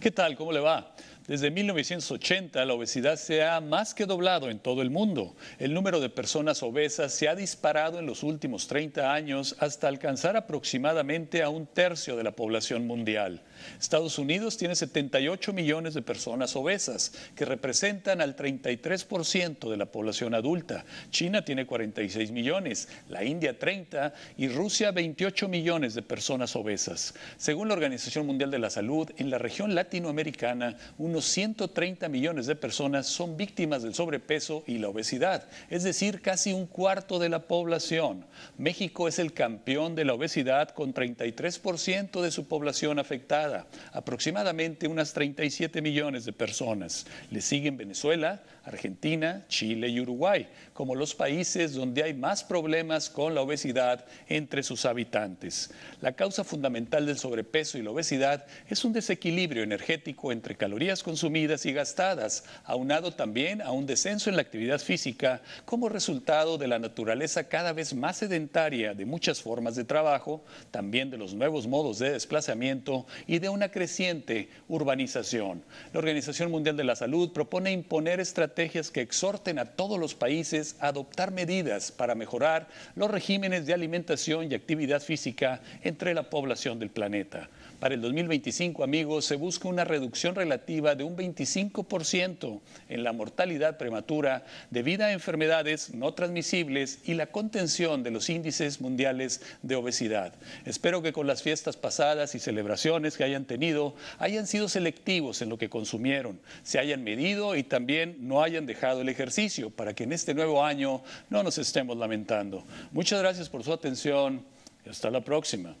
¿Qué tal? ¿Cómo le va? Desde 1980, la obesidad se ha más que doblado en todo el mundo. El número de personas obesas se ha disparado en los últimos 30 años hasta alcanzar aproximadamente a un tercio de la población mundial. Estados Unidos tiene 78 millones de personas obesas, que representan al 33% de la población adulta. China tiene 46 millones, la India 30 y Rusia 28 millones de personas obesas. Según la Organización Mundial de la Salud, en la región latinoamericana, unos 130 millones de personas son víctimas del sobrepeso y la obesidad, es decir, casi un cuarto de la población. México es el campeón de la obesidad con 33% de su población afectada, aproximadamente unas 37 millones de personas. Le siguen Venezuela, Argentina, Chile y Uruguay, como los países donde hay más problemas con la obesidad entre sus habitantes. La causa fundamental del sobrepeso y la obesidad es un desequilibrio energético entre calorías consumidas y gastadas, aunado también a un descenso en la actividad física como resultado de la naturaleza cada vez más sedentaria de muchas formas de trabajo, también de los nuevos modos de desplazamiento y de una creciente urbanización. La Organización Mundial de la Salud propone imponer estrategias que exhorten a todos los países a adoptar medidas para mejorar los regímenes de alimentación y actividad física entre la población del planeta. Para el 2025, amigos, se busca una reducción relativa de un 25% en la mortalidad prematura debido a enfermedades no transmisibles y la contención de los índices mundiales de obesidad. Espero que con las fiestas pasadas y celebraciones que hayan tenido, hayan sido selectivos en lo que consumieron, se hayan medido y también no hayan dejado el ejercicio para que en este nuevo año no nos estemos lamentando. Muchas gracias por su atención y hasta la próxima.